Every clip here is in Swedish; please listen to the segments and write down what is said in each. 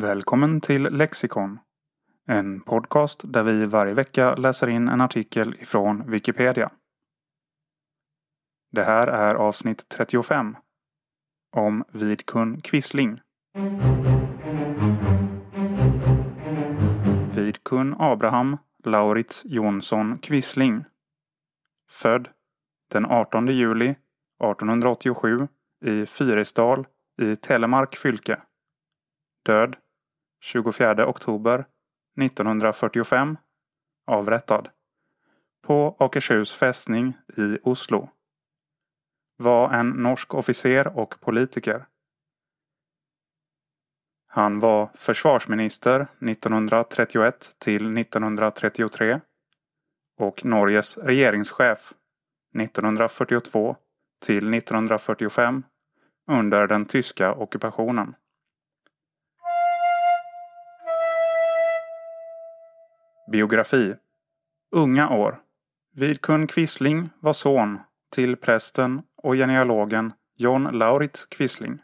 Välkommen till Lexikon. En podcast där vi varje vecka läser in en artikel ifrån Wikipedia. Det här är avsnitt 35. Om Vidkun Quisling. Vidkun Abraham Lauritz Jonsson Quisling. Född den 18 juli 1887 i Fyrisdal i Telemark fylke. Död 24 oktober 1945 avrättad. På Åkershus fästning i Oslo. Var en norsk officer och politiker. Han var försvarsminister 1931 till 1933 och Norges regeringschef 1942 till 1945 under den tyska ockupationen. Biografi Unga år Vidkun Quisling var son till prästen och genealogen John Lauritz Quisling.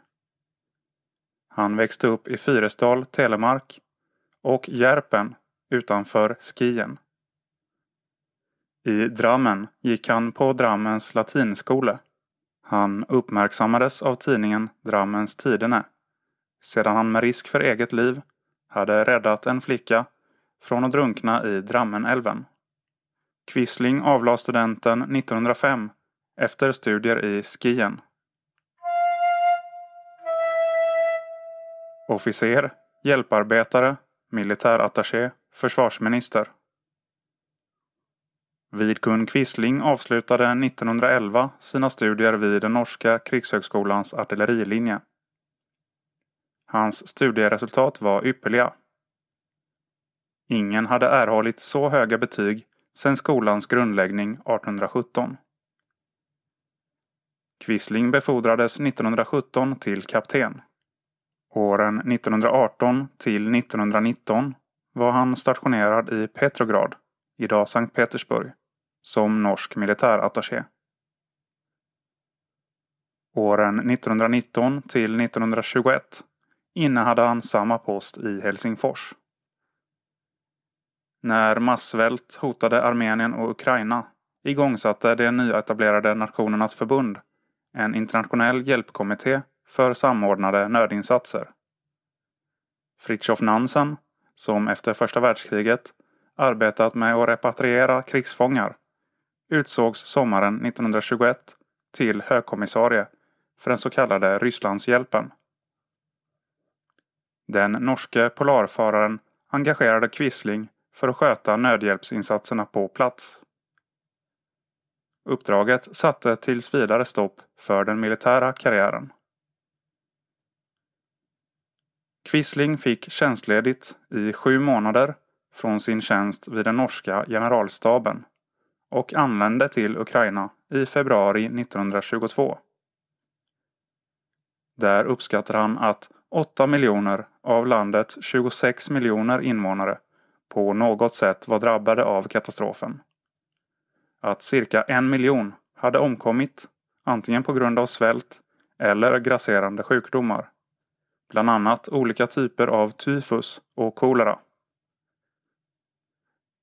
Han växte upp i Fyresdal, Telemark och Järpen utanför Skien. I Drammen gick han på Drammens latinskola. Han uppmärksammades av tidningen Drammens Tidene sedan han med risk för eget liv hade räddat en flicka från att drunkna i Drammenälven. Quisling avlade studenten 1905 efter studier i Skien. Officer, hjälparbetare, militärattaché, försvarsminister. Vidkun Quisling avslutade 1911 sina studier vid den norska krigshögskolans artillerilinje. Hans studieresultat var ypperliga Ingen hade erhållit så höga betyg sedan skolans grundläggning 1817. Quisling befordrades 1917 till kapten. Åren 1918 till 1919 var han stationerad i Petrograd, idag Sankt Petersburg, som norsk militärattaché. Åren 1919 till 1921 innehade han samma post i Helsingfors när massvält hotade Armenien och Ukraina igångsatte det nyetablerade Nationernas förbund en internationell hjälpkommitté för samordnade nödinsatser. Fritjof Nansen, som efter första världskriget arbetat med att repatriera krigsfångar, utsågs sommaren 1921 till högkommissarie för den så kallade Rysslandshjälpen. Den norske polarfararen engagerade Quisling för att sköta nödhjälpsinsatserna på plats. Uppdraget satte tills vidare stopp för den militära karriären. Quisling fick tjänstledigt i sju månader från sin tjänst vid den norska generalstaben och anlände till Ukraina i februari 1922. Där uppskattar han att 8 miljoner av landets 26 miljoner invånare på något sätt var drabbade av katastrofen. Att cirka en miljon hade omkommit antingen på grund av svält eller grasserande sjukdomar. Bland annat olika typer av tyfus och kolera.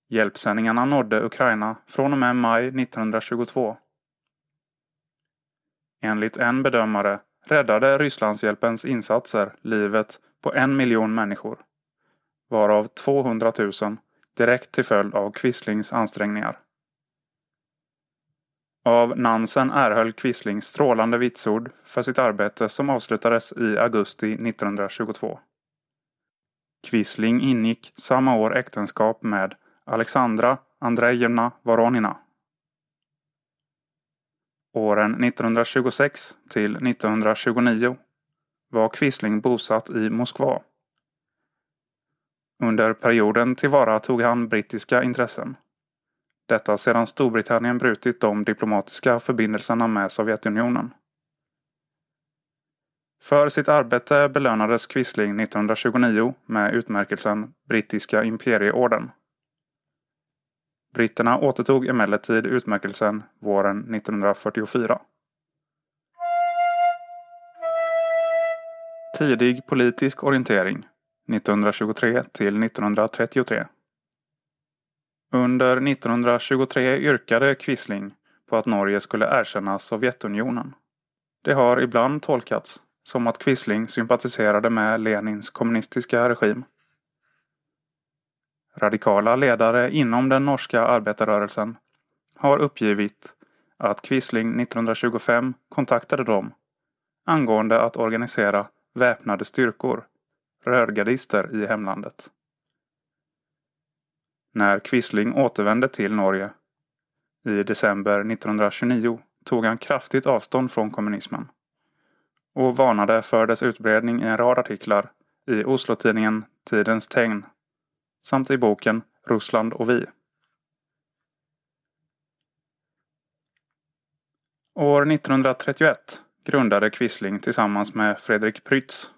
Hjälpsändningarna nådde Ukraina från och med maj 1922. Enligt en bedömare räddade Rysslandshjälpens insatser livet på en miljon människor varav 200 000 direkt till följd av Quislings ansträngningar. Av Nansen erhöll Quisling strålande vitsord för sitt arbete som avslutades i augusti 1922. Quisling ingick samma år äktenskap med Alexandra Andrejevna Voronina. Åren 1926 till 1929 var Quisling bosatt i Moskva under perioden tillvaratog han brittiska intressen. Detta sedan Storbritannien brutit de diplomatiska förbindelserna med Sovjetunionen. För sitt arbete belönades Quisling 1929 med utmärkelsen Brittiska imperieorden. Britterna återtog emellertid utmärkelsen våren 1944. Tidig politisk orientering 1923 till 1933. Under 1923 yrkade Quisling på att Norge skulle erkänna Sovjetunionen. Det har ibland tolkats som att Quisling sympatiserade med Lenins kommunistiska regim. Radikala ledare inom den norska arbetarrörelsen har uppgivit att Quisling 1925 kontaktade dem angående att organisera väpnade styrkor rörgardister i hemlandet. När Quisling återvände till Norge i december 1929 tog han kraftigt avstånd från kommunismen och varnade för dess utbredning i en rad artiklar i Oslo-tidningen Tidens Tegn samt i boken Russland och vi. År 1931 grundade Quisling tillsammans med Fredrik Prytz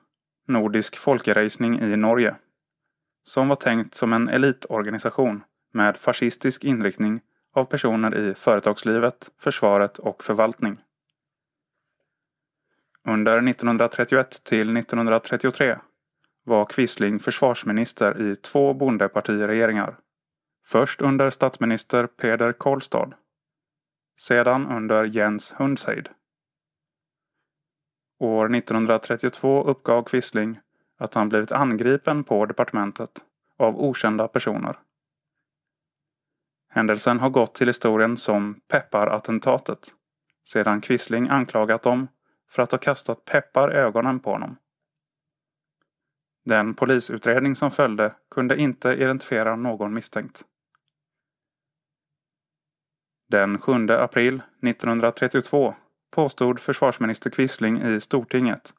Nordisk folkracing i Norge. Som var tänkt som en elitorganisation med fascistisk inriktning av personer i företagslivet, försvaret och förvaltning. Under 1931 till 1933 var Quisling försvarsminister i två bondepartiregeringar. Först under statsminister Peder Karlstad. sedan under Jens Hundseid År 1932 uppgav Quisling att han blivit angripen på departementet av okända personer. Händelsen har gått till historien som Pepparattentatet sedan Quisling anklagat dem för att ha kastat peppar i ögonen på honom. Den polisutredning som följde kunde inte identifiera någon misstänkt. Den 7 april 1932 påstod försvarsminister Quisling i Stortinget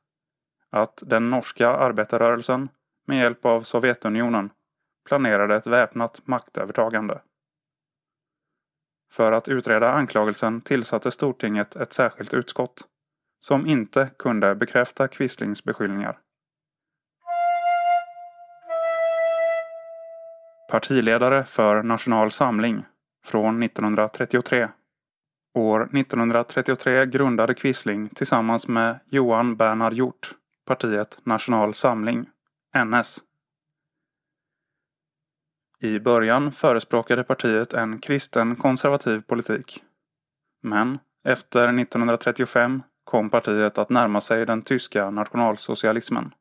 att den norska arbetarrörelsen med hjälp av Sovjetunionen planerade ett väpnat maktövertagande. För att utreda anklagelsen tillsatte Stortinget ett särskilt utskott som inte kunde bekräfta Quislings beskyllningar. Partiledare för National Samling från 1933 År 1933 grundade Quisling tillsammans med Johan Bernhard Hjort partiet National Samling, NS. I början förespråkade partiet en kristen konservativ politik. Men efter 1935 kom partiet att närma sig den tyska nationalsocialismen.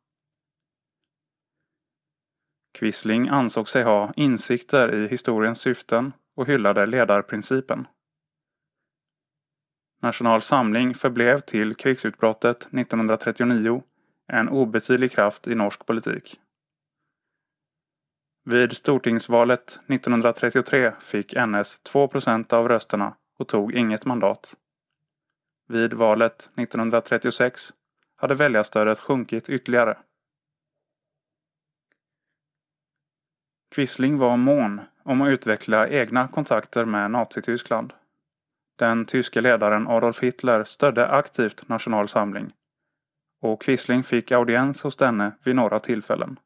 Quisling ansåg sig ha insikter i historiens syften och hyllade ledarprincipen. National samling förblev till krigsutbrottet 1939 en obetydlig kraft i norsk politik. Vid stortingsvalet 1933 fick NS 2 av rösterna och tog inget mandat. Vid valet 1936 hade väljarstödet sjunkit ytterligare. Quisling var mån om att utveckla egna kontakter med Nazityskland. Den tyske ledaren Adolf Hitler stödde aktivt Nationalsamling och Quisling fick audiens hos denne vid några tillfällen.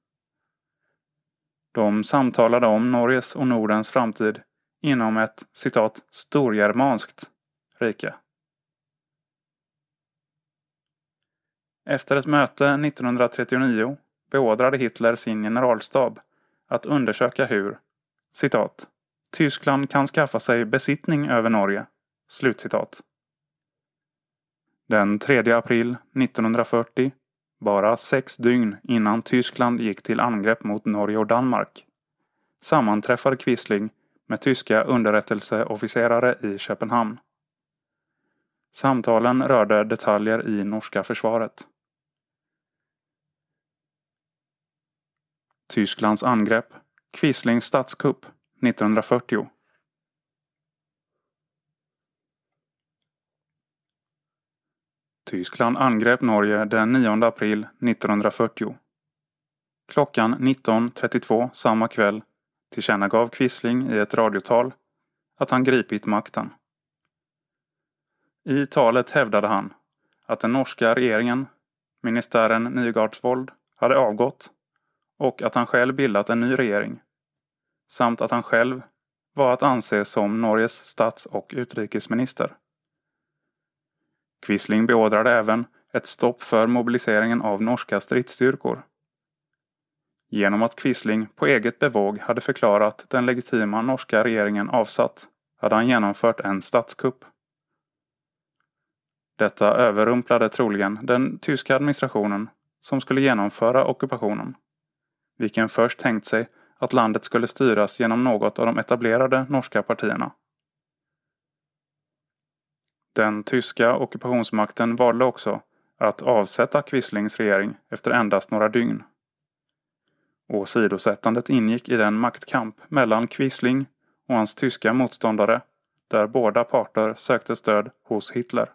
De samtalade om Norges och Nordens framtid inom ett citat storgermanskt rike. Efter ett möte 1939 beordrade Hitler sin generalstab att undersöka hur citat Tyskland kan skaffa sig besittning över Norge Slutcitat. Den 3 april 1940, bara sex dygn innan Tyskland gick till angrepp mot Norge och Danmark, sammanträffade Quisling med tyska underrättelseofficerare i Köpenhamn. Samtalen rörde detaljer i norska försvaret. Tysklands angrepp, Quislings statskupp 1940 Tyskland angrep Norge den 9 april 1940. Klockan 19.32 samma kväll tillkännagav Quisling i ett radiotal att han gripit makten. I talet hävdade han att den norska regeringen, ministären Nygaardsvold, hade avgått och att han själv bildat en ny regering. Samt att han själv var att anse som Norges stats och utrikesminister. Quisling beordrade även ett stopp för mobiliseringen av norska stridsstyrkor. Genom att Quisling på eget bevåg hade förklarat den legitima norska regeringen avsatt hade han genomfört en statskupp. Detta överrumplade troligen den tyska administrationen som skulle genomföra ockupationen, vilken först tänkt sig att landet skulle styras genom något av de etablerade norska partierna. Den tyska ockupationsmakten valde också att avsätta Quislings regering efter endast några dygn. Åsidosättandet ingick i den maktkamp mellan Quisling och hans tyska motståndare där båda parter sökte stöd hos Hitler.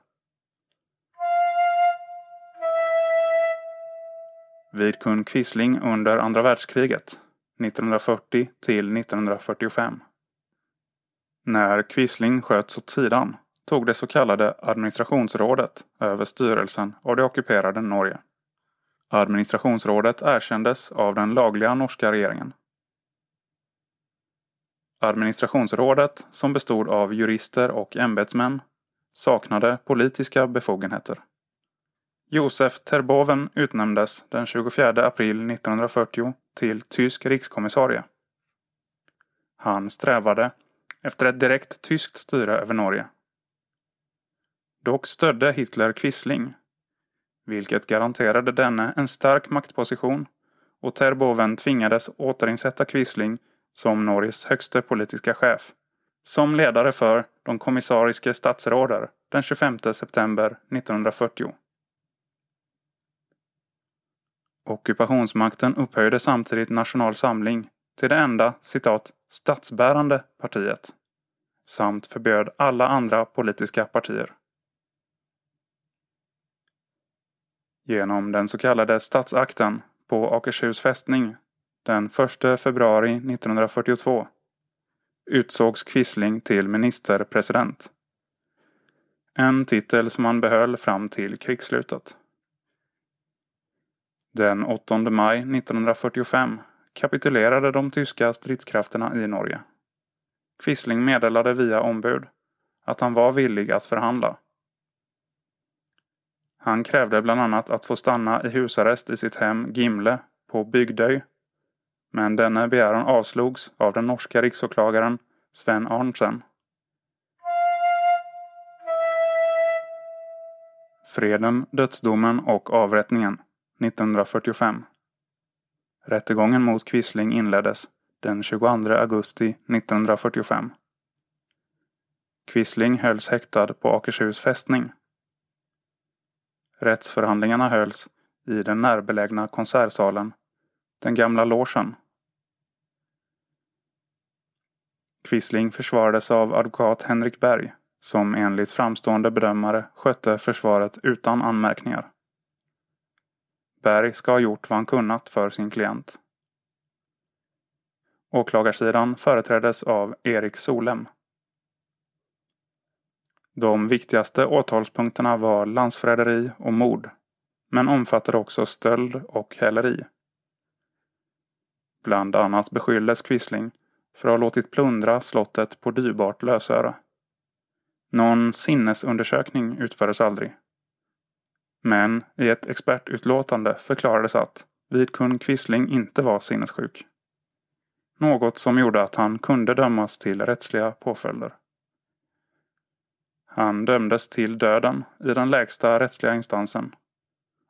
Vid kung Quisling under andra världskriget 1940 till 1945. När Quisling sköts åt sidan tog det så kallade administrationsrådet över styrelsen av det ockuperade Norge. Administrationsrådet erkändes av den lagliga norska regeringen. Administrationsrådet, som bestod av jurister och ämbetsmän, saknade politiska befogenheter. Josef Terboven utnämndes den 24 april 1940 till tysk rikskommissarie. Han strävade efter ett direkt tyskt styre över Norge Dock stödde Hitler Quisling, vilket garanterade denne en stark maktposition och Terboven tvingades återinsätta Quisling som Norges högste politiska chef, som ledare för de kommissariske statsråder den 25 september 1940. Ockupationsmakten upphöjde samtidigt National Samling till det enda citat ”statsbärande partiet” samt förbjöd alla andra politiska partier. genom den så kallade statsakten på Akershus fästning den 1 februari 1942 utsågs Quisling till ministerpresident. En titel som han behöll fram till krigsslutet. Den 8 maj 1945 kapitulerade de tyska stridskrafterna i Norge. Quisling meddelade via ombud att han var villig att förhandla han krävde bland annat att få stanna i husarrest i sitt hem Gimle på Bygdöj. Men denna begäran avslogs av den norska riksåklagaren Sven Arntzen. Freden, dödsdomen och avrättningen 1945. Rättegången mot Quisling inleddes den 22 augusti 1945. Quisling hölls häktad på Akershus fästning Rättsförhandlingarna hölls i den närbelägna konsertsalen, den gamla logen. Quisling försvarades av advokat Henrik Berg, som enligt framstående bedömare skötte försvaret utan anmärkningar. Berg ska ha gjort vad han kunnat för sin klient. Åklagarsidan företräddes av Erik Solem. De viktigaste åtalspunkterna var landsförräderi och mord, men omfattade också stöld och häleri. Bland annat beskylldes Quisling för att ha låtit plundra slottet på dyrbart lösöre. Någon sinnesundersökning utfördes aldrig. Men i ett expertutlåtande förklarades att vidkun Quisling inte var sinnessjuk. Något som gjorde att han kunde dömas till rättsliga påföljder. Han dömdes till döden i den lägsta rättsliga instansen.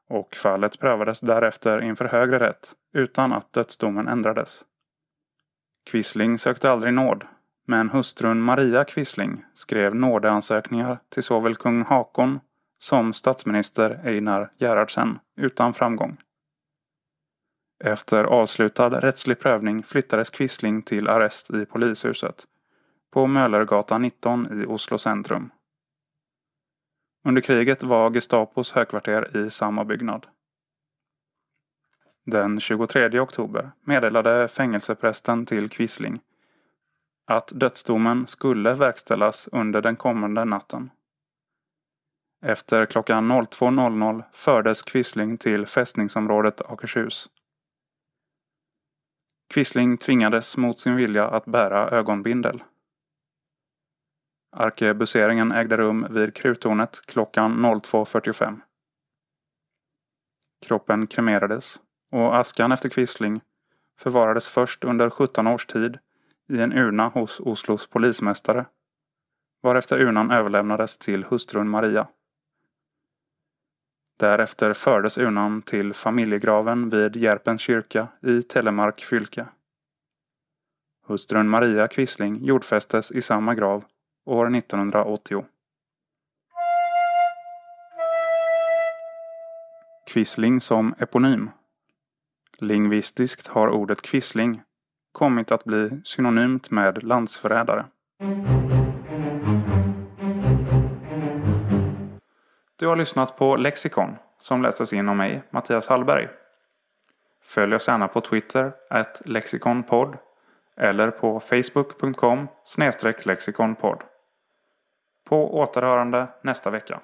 Och fallet prövades därefter inför högre rätt utan att dödsdomen ändrades. Quisling sökte aldrig nåd, men hustrun Maria Quisling skrev nådeansökningar till såväl kung Hakon som statsminister Einar Gerhardsen utan framgång. Efter avslutad rättslig prövning flyttades Quisling till arrest i polishuset på Möllergatan 19 i Oslo centrum under kriget var Gestapos högkvarter i samma byggnad. Den 23 oktober meddelade fängelseprästen till Quisling att dödsdomen skulle verkställas under den kommande natten. Efter klockan 02.00 fördes Quisling till fästningsområdet Akershus. Quisling tvingades mot sin vilja att bära ögonbindel. Arkebuseringen ägde rum vid Kruttornet klockan 02.45. Kroppen kremerades och askan efter Quisling förvarades först under 17 års tid i en urna hos Oslos polismästare, varefter urnan överlämnades till hustrun Maria. Därefter fördes urnan till familjegraven vid Järpens kyrka i Telemark fylke. Hustrun Maria Quisling jordfästes i samma grav år 1980. Quisling som eponym. Lingvistiskt har ordet quisling kommit att bli synonymt med landsförrädare. Du har lyssnat på Lexikon som lästes in av mig, Mattias Hallberg. Följ oss gärna på Twitter, lexikonpodd eller på facebook.com lexikonpodd. På återhörande nästa vecka.